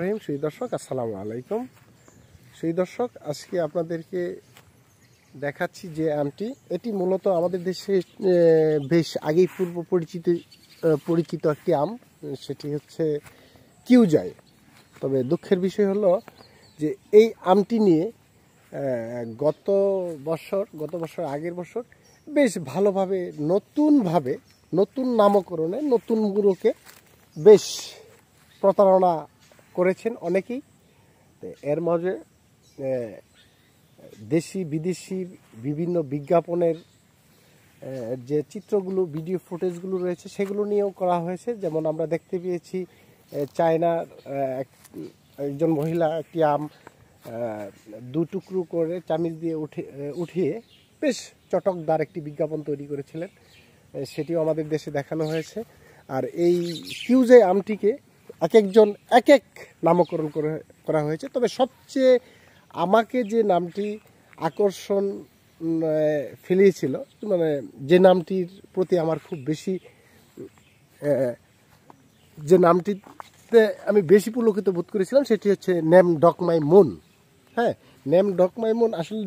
রহিম সেই দর্শক আসসালামু আলাইকুম সেই দর্শক আজকে আপনাদেরকে দেখাচ্ছি যে আমটি এটি মূলত আমাদের দেশে বেশ আগেই পূর্ব পরিচিত পরিচিত একটি আম সেটি হচ্ছে কিউ যায় তবে দুঃখের বিষয় হলো যে এই আমটি নিয়ে গত বছর গত বছর আগের বছর বেশ ভালোভাবে নতুনভাবে নতুন নামকরণে নতুন গুঁড়োকে বেশ প্রতারণা করেছেন অনেকেই এর মাঝে দেশি বিদেশি বিভিন্ন বিজ্ঞাপনের যে চিত্রগুলো ভিডিও ফুটেজগুলো রয়েছে সেগুলো নিয়েও করা হয়েছে যেমন আমরা দেখতে পেয়েছি চায়নার একজন মহিলা একটি আম দু টুকরো করে চামিচ দিয়ে উঠে উঠিয়ে বেশ চটকদার একটি বিজ্ঞাপন তৈরি করেছিলেন সেটিও আমাদের দেশে দেখানো হয়েছে আর এই কিউজে আমটিকে এক একজন এক এক নামকরণ করে করা হয়েছে তবে সবচেয়ে আমাকে যে নামটি আকর্ষণ ফেলিয়েছিল মানে যে নামটির প্রতি আমার খুব বেশি যে নামটিতে আমি বেশি পুলকিত বোধ করেছিলাম সেটি হচ্ছে নেম ডকমাই মুন হ্যাঁ নেম ডকমাই মুন আসলে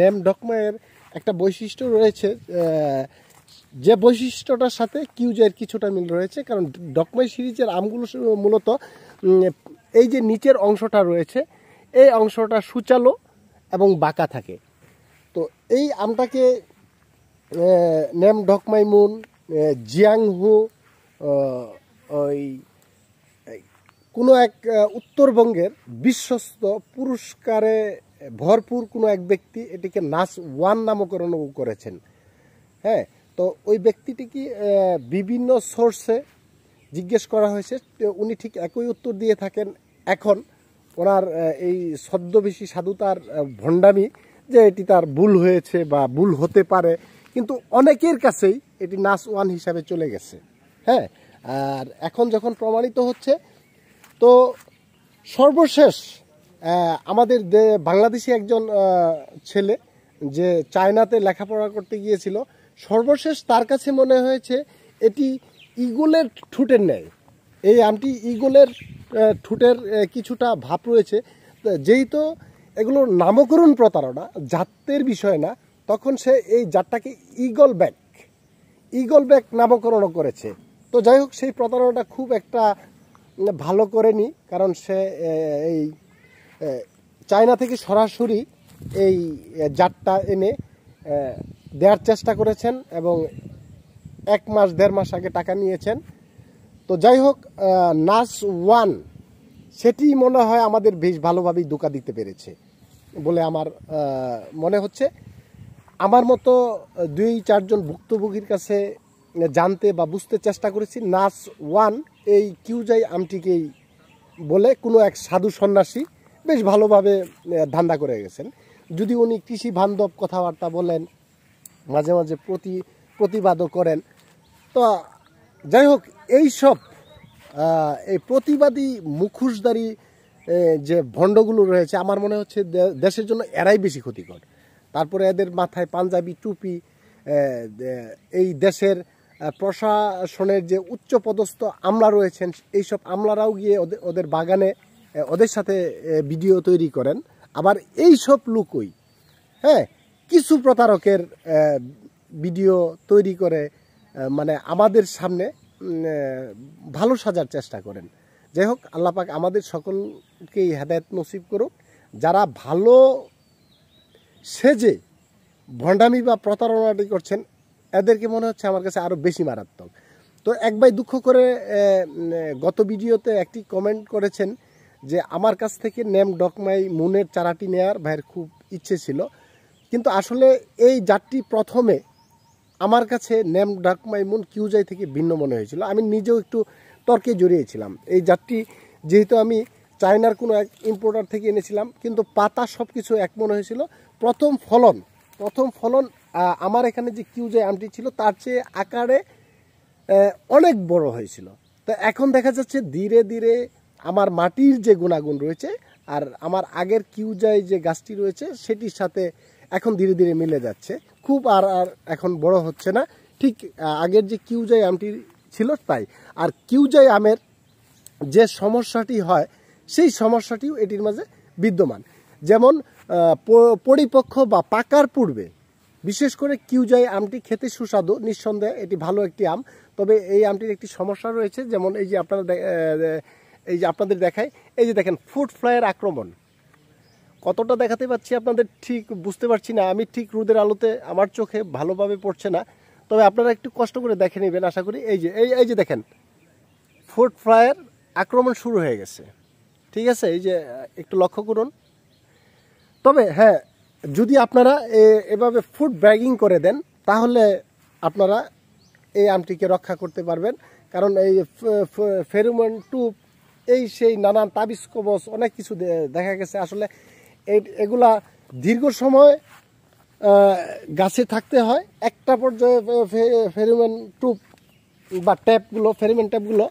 নেম ডকমাইয়ের একটা বৈশিষ্ট্য রয়েছে যে বৈশিষ্ট্যটার সাথে কিউজের কিছুটা মিল রয়েছে কারণ ডকমাই সিরিজের আমগুলো মূলত এই যে নিচের অংশটা রয়েছে এই অংশটা সুচালো এবং বাঁকা থাকে তো এই আমটাকে নেম ডকমাইমুন জিয়াংহু ওই কোনো এক উত্তরবঙ্গের বিশ্বস্ত পুরস্কারে ভরপুর কোনো এক ব্যক্তি এটিকে নাচ ওয়ান নামকরণও করেছেন হ্যাঁ তো ওই ব্যক্তিটি কি বিভিন্ন সোর্সে জিজ্ঞেস করা হয়েছে উনি ঠিক একই উত্তর দিয়ে থাকেন এখন ওনার এই ছদ্মবেশী সাধুতার ভণ্ডামি যে এটি তার ভুল হয়েছে বা ভুল হতে পারে কিন্তু অনেকের কাছেই এটি নাস ওয়ান হিসাবে চলে গেছে হ্যাঁ আর এখন যখন প্রমাণিত হচ্ছে তো সর্বশেষ আমাদের বাংলাদেশি একজন ছেলে যে চায়নাতে লেখাপড়া করতে গিয়েছিল সর্বশেষ তার কাছে মনে হয়েছে এটি ইগলের ঠুটের ন্যায় এই আমটি ইগলের ঠুটের কিছুটা ভাব রয়েছে যেই তো এগুলোর নামকরণ প্রতারণা জাতের বিষয় না তখন সে এই জাতটাকে ইগল ব্যাগ ইগল ব্যাগ নামকরণ করেছে তো যাই হোক সেই প্রতারণাটা খুব একটা ভালো করেনি কারণ সে এই চায়না থেকে সরাসরি এই জাতটা এনে দেওয়ার চেষ্টা করেছেন এবং এক মাস দেড় মাস আগে টাকা নিয়েছেন তো যাই হোক নাস ওয়ান সেটি মনে হয় আমাদের বেশ ভালোভাবেই দোকা দিতে পেরেছে বলে আমার মনে হচ্ছে আমার মতো দুই চারজন ভুক্তভোগীর কাছে জানতে বা বুঝতে চেষ্টা করেছি নাস ওয়ান এই কিউজাই আমটিকেই বলে কোনো এক সাধু সন্ন্যাসী বেশ ভালোভাবে ধান্দা করে গেছেন যদি উনি কৃষি বান্ধব কথাবার্তা বলেন মাঝে মাঝে প্রতি প্রতিবাদও করেন তো যাই হোক এইসব এই প্রতিবাদী মুখোশদারি যে ভণ্ডগুলো রয়েছে আমার মনে হচ্ছে দেশের জন্য এরাই বেশি ক্ষতিকর তারপরে এদের মাথায় পাঞ্জাবি টুপি এই দেশের প্রশাসনের যে উচ্চপদস্থ আমলা রয়েছেন এইসব আমলারাও গিয়ে ওদের ওদের বাগানে ওদের সাথে ভিডিও তৈরি করেন আবার এই সব লুকই হ্যাঁ কিছু প্রতারকের ভিডিও তৈরি করে মানে আমাদের সামনে ভালো সাজার চেষ্টা করেন যাই হোক আল্লাপাক আমাদের সকলকেই হেদায়ত নসিব করুক যারা ভালো সেজে ভণ্ডামি বা প্রতারণাটি করছেন এদেরকে মনে হচ্ছে আমার কাছে আরও বেশি মারাত্মক তো এক ভাই দুঃখ করে গত ভিডিওতে একটি কমেন্ট করেছেন যে আমার কাছ থেকে নেম ডকমাই মুনের চারাটি নেয়ার ভাইয়ের খুব ইচ্ছে ছিল কিন্তু আসলে এই জাতটি প্রথমে আমার কাছে নেম ডাক মাইমুন কিউজাই থেকে ভিন্ন মনে হয়েছিল আমি নিজেও একটু তর্কে জড়িয়েছিলাম এই জাতটি যেহেতু আমি চায়নার কোনো এক ইম্পোর্টার থেকে এনেছিলাম কিন্তু পাতা সব কিছু এক মনে হয়েছিল প্রথম ফলন প্রথম ফলন আমার এখানে যে কিউজাই আমটি ছিল তার চেয়ে আকারে অনেক বড় হয়েছিল তো এখন দেখা যাচ্ছে ধীরে ধীরে আমার মাটির যে গুণাগুণ রয়েছে আর আমার আগের কিউজাই যে গাছটি রয়েছে সেটির সাথে এখন ধীরে ধীরে মিলে যাচ্ছে খুব আর আর এখন বড় হচ্ছে না ঠিক আগের যে কিউজাই আমটি ছিল তাই আর কিউজাই আমের যে সমস্যাটি হয় সেই সমস্যাটিও এটির মাঝে বিদ্যমান যেমন পরিপক্ষ বা পাকার পূর্বে বিশেষ করে কিউজাই আমটি খেতে সুস্বাদু নিঃসন্দেহে এটি ভালো একটি আম তবে এই আমটির একটি সমস্যা রয়েছে যেমন এই যে আপনারা এই যে আপনাদের দেখায় এই যে দেখেন ফুড ফ্লাইয়ের আক্রমণ কতটা দেখাতে পাচ্ছি আপনাদের ঠিক বুঝতে পারছি না আমি ঠিক রোদের আলোতে আমার চোখে ভালোভাবে পড়ছে না তবে আপনারা একটু কষ্ট করে দেখে নেবেন আশা করি এই যে এই এই যে দেখেন ফুড ফ্রায়ের আক্রমণ শুরু হয়ে গেছে ঠিক আছে এই যে একটু লক্ষ্য করুন তবে হ্যাঁ যদি আপনারা এভাবে ফুড ব্যাগিং করে দেন তাহলে আপনারা এই আমটিকে রক্ষা করতে পারবেন কারণ এই ফেরুমন টুপ এই সেই নানান তাবিজ কবচ অনেক কিছু দেখা গেছে আসলে এগুলা দীর্ঘ সময় গাছে থাকতে হয় একটা পর্যায়ে ফেরিমেন টুপ বা ট্যাপগুলো ফেরিমেন ট্যাপগুলো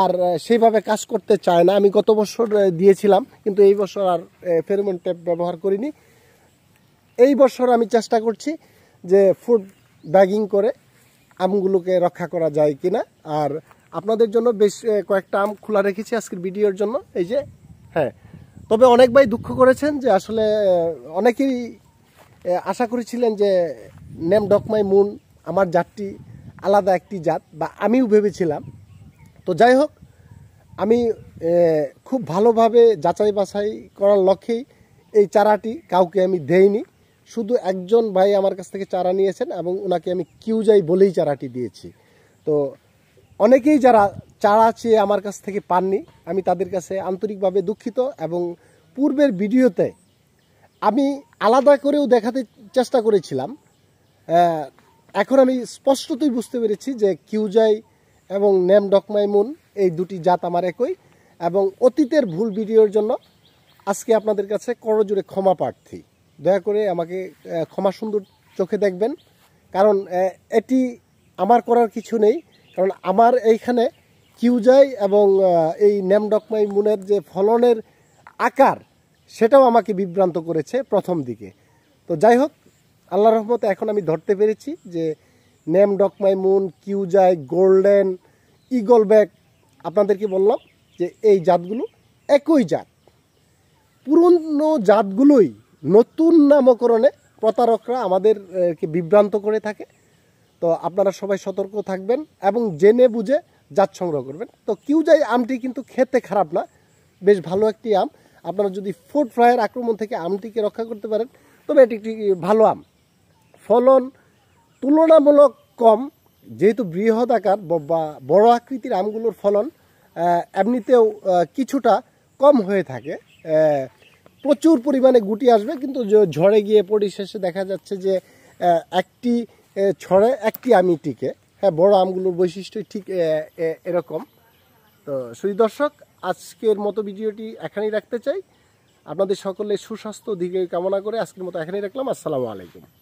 আর সেইভাবে কাজ করতে চায় না আমি গত বছর দিয়েছিলাম কিন্তু এই বছর আর ফেরিমেন ট্যাপ ব্যবহার করিনি এই বছর আমি চেষ্টা করছি যে ফুড ব্যাগিং করে আমগুলোকে রক্ষা করা যায় কিনা আর আপনাদের জন্য বেশ কয়েকটা আম খোলা রেখেছি আজকের ভিডিওর জন্য এই যে হ্যাঁ তবে অনেক ভাই দুঃখ করেছেন যে আসলে অনেকেই আশা করেছিলেন যে নেম ডকমাই মুন আমার জাতটি আলাদা একটি জাত বা আমিও ভেবেছিলাম তো যাই হোক আমি খুব ভালোভাবে যাচাই বাছাই করার লক্ষ্যেই এই চারাটি কাউকে আমি দেইনি শুধু একজন ভাই আমার কাছ থেকে চারা নিয়েছেন এবং ওনাকে আমি যাই বলেই চারাটি দিয়েছি তো অনেকেই যারা চারা চেয়ে আমার কাছ থেকে পাননি আমি তাদের কাছে আন্তরিকভাবে দুঃখিত এবং পূর্বের ভিডিওতে আমি আলাদা করেও দেখাতে চেষ্টা করেছিলাম এখন আমি স্পষ্টতই বুঝতে পেরেছি যে কিউজাই এবং নেম ডকমাইমুন এই দুটি জাত আমার একই এবং অতীতের ভুল ভিডিওর জন্য আজকে আপনাদের কাছে করজোরে ক্ষমা প্রার্থী দয়া করে আমাকে ক্ষমা সুন্দর চোখে দেখবেন কারণ এটি আমার করার কিছু নেই কারণ আমার এইখানে কিউজাই এবং এই ন্যামডকমাই মুনের যে ফলনের আকার সেটাও আমাকে বিভ্রান্ত করেছে প্রথম দিকে তো যাই হোক আল্লাহ রহমতে এখন আমি ধরতে পেরেছি যে নেম মাই মুন কিউজাই গোল্ডেন ইগল ব্যাগ আপনাদেরকে বললাম যে এই জাতগুলো একই জাত পুরনো জাতগুলোই নতুন নামকরণে প্রতারকরা আমাদেরকে বিভ্রান্ত করে থাকে তো আপনারা সবাই সতর্ক থাকবেন এবং জেনে বুঝে জাত সংগ্রহ করবেন তো কিউজাই আমটি কিন্তু খেতে খারাপ না বেশ ভালো একটি আম আপনারা যদি ফুড ফ্রাইয়ের আক্রমণ থেকে আমটিকে রক্ষা করতে পারেন তবে এটি একটি ভালো আম ফলন তুলনামূলক কম যেহেতু বৃহৎ আকার বা বড় আকৃতির আমগুলোর ফলন এমনিতেও কিছুটা কম হয়ে থাকে প্রচুর পরিমাণে গুটি আসবে কিন্তু ঝড়ে গিয়ে পরিশেষে দেখা যাচ্ছে যে একটি ছড়ে একটি আমিটিকে হ্যাঁ বড় আমগুলোর বৈশিষ্ট্য ঠিক এরকম তো সুই দর্শক আজকের মতো ভিডিওটি এখানেই রাখতে চাই আপনাদের সকলে সুস্বাস্থ্য দিকে কামনা করে আজকের মতো এখানেই রাখলাম আসসালামু আলাইকুম